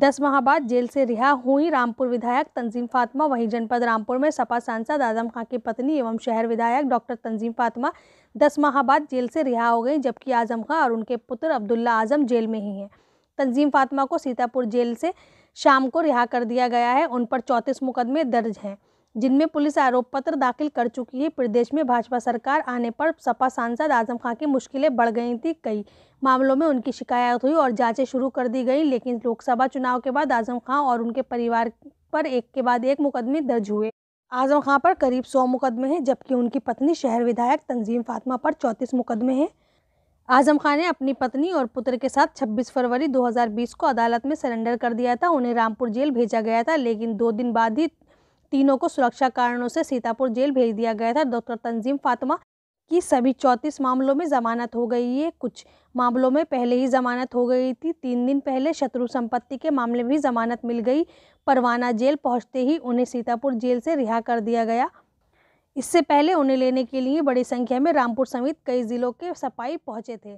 दस माह बाद जेल से रिहा हुई रामपुर विधायक तंजीम फातिमा वहीं जनपद रामपुर में सपा सांसद आजम खां की पत्नी एवं शहर विधायक डॉक्टर तंजीम फातिमा दस माह बाद जेल से रिहा हो गई जबकि आजम खां और उनके पुत्र अब्दुल्ला आजम जेल में ही हैं तंजीम फातिमा को सीतापुर जेल से शाम को रिहा कर दिया गया है उन पर चौंतीस मुकदमे दर्ज हैं जिनमें पुलिस आरोप पत्र दाखिल कर चुकी है प्रदेश में भाजपा सरकार आने पर सपा सांसद आजम खां की मुश्किलें बढ़ गई थी कई मामलों में उनकी शिकायत हुई और जांचें शुरू कर दी गई लेकिन लोकसभा चुनाव के बाद आजम खां और उनके परिवार पर एक के बाद एक मुकदमे दर्ज हुए आजम खां पर करीब सौ मुकदमे हैं जबकि उनकी पत्नी शहर विधायक तंजीम फातमा पर चौंतीस मुकदमे हैं आजम खान ने अपनी पत्नी और पुत्र के साथ 26 फरवरी 2020 को अदालत में सरेंडर कर दिया था उन्हें रामपुर जेल भेजा गया था लेकिन दो दिन बाद ही तीनों को सुरक्षा कारणों से सीतापुर जेल भेज दिया गया था डॉक्टर तंजीम फातिमा की सभी चौंतीस मामलों में जमानत हो गई है कुछ मामलों में पहले ही जमानत हो गई थी तीन दिन पहले शत्रु संपत्ति के मामले में भी जमानत मिल गई परवाना जेल पहुंचते ही उन्हें सीतापुर जेल से रिहा कर दिया गया इससे पहले उन्हें लेने के लिए बड़ी संख्या में रामपुर समेत कई जिलों के सपाई पहुंचे थे